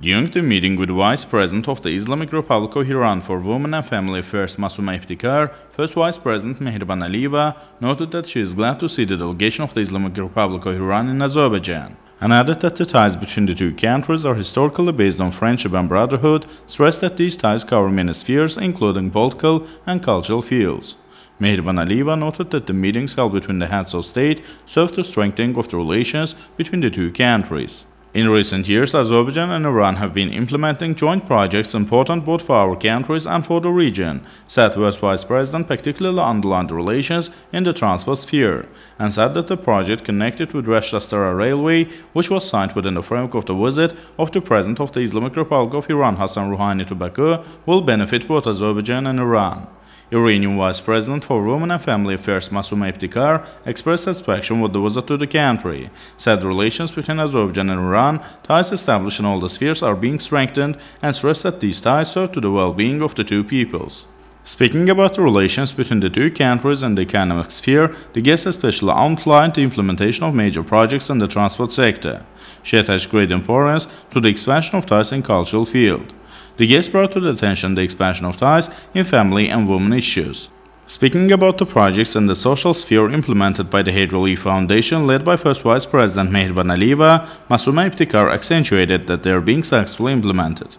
During the meeting with Vice President of the Islamic Republic of Iran for Women and Family Affairs Masuma Iftikhar, First Vice President Mehriban Aliyeva noted that she is glad to see the delegation of the Islamic Republic of Iran in Azerbaijan and added that the ties between the two countries are historically based on friendship and brotherhood, stressed that these ties cover many spheres including political and cultural fields. Mehriban Aliyeva noted that the meetings held between the heads of state served to strengthening of the relations between the two countries. In recent years, Azerbaijan and Iran have been implementing joint projects important both for our countries and for the region, said Vice President, particularly underlined relations in the transport sphere, and said that the project connected with Reshtastra Railway, which was signed within the framework of the visit of the President of the Islamic Republic of Iran Hassan Rouhani to Baku, will benefit both Azerbaijan and Iran. Iranian Vice President for Women and Family Affairs Masum Ebtikar expressed satisfaction with the visit to the country, said relations between Azerbaijan and Iran, ties established in all the spheres are being strengthened, and stressed that these ties serve to the well-being of the two peoples. Speaking about the relations between the two countries and the economic sphere, the guest especially outlined the implementation of major projects in the transport sector. She attached great importance to the expansion of ties in cultural field. The guest brought to the attention the expansion of ties in family and women issues. Speaking about the projects in the social sphere implemented by the Hate Relief Foundation led by first Vice President Mehriban Aliva, Masuma Iftikhar accentuated that they are being successfully implemented.